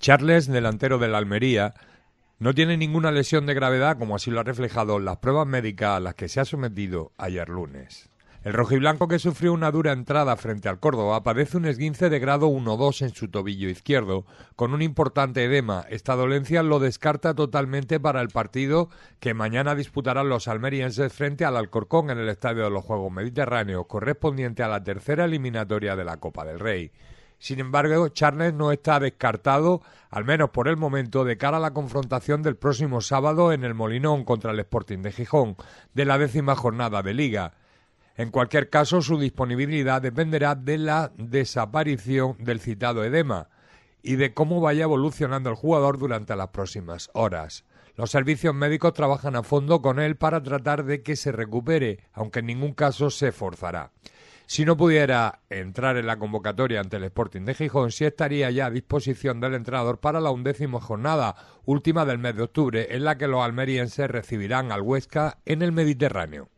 Charles, delantero la Almería, no tiene ninguna lesión de gravedad, como así lo ha reflejado las pruebas médicas a las que se ha sometido ayer lunes. El rojiblanco que sufrió una dura entrada frente al Córdoba padece un esguince de grado 1-2 en su tobillo izquierdo, con un importante edema. Esta dolencia lo descarta totalmente para el partido que mañana disputarán los almerienses frente al Alcorcón en el Estadio de los Juegos Mediterráneos, correspondiente a la tercera eliminatoria de la Copa del Rey. Sin embargo, Charles no está descartado, al menos por el momento, de cara a la confrontación del próximo sábado en el Molinón contra el Sporting de Gijón, de la décima jornada de liga. En cualquier caso, su disponibilidad dependerá de la desaparición del citado edema y de cómo vaya evolucionando el jugador durante las próximas horas. Los servicios médicos trabajan a fondo con él para tratar de que se recupere, aunque en ningún caso se forzará. Si no pudiera entrar en la convocatoria ante el Sporting de Gijón, sí estaría ya a disposición del entrenador para la undécima jornada, última del mes de octubre, en la que los almerienses recibirán al Huesca en el Mediterráneo.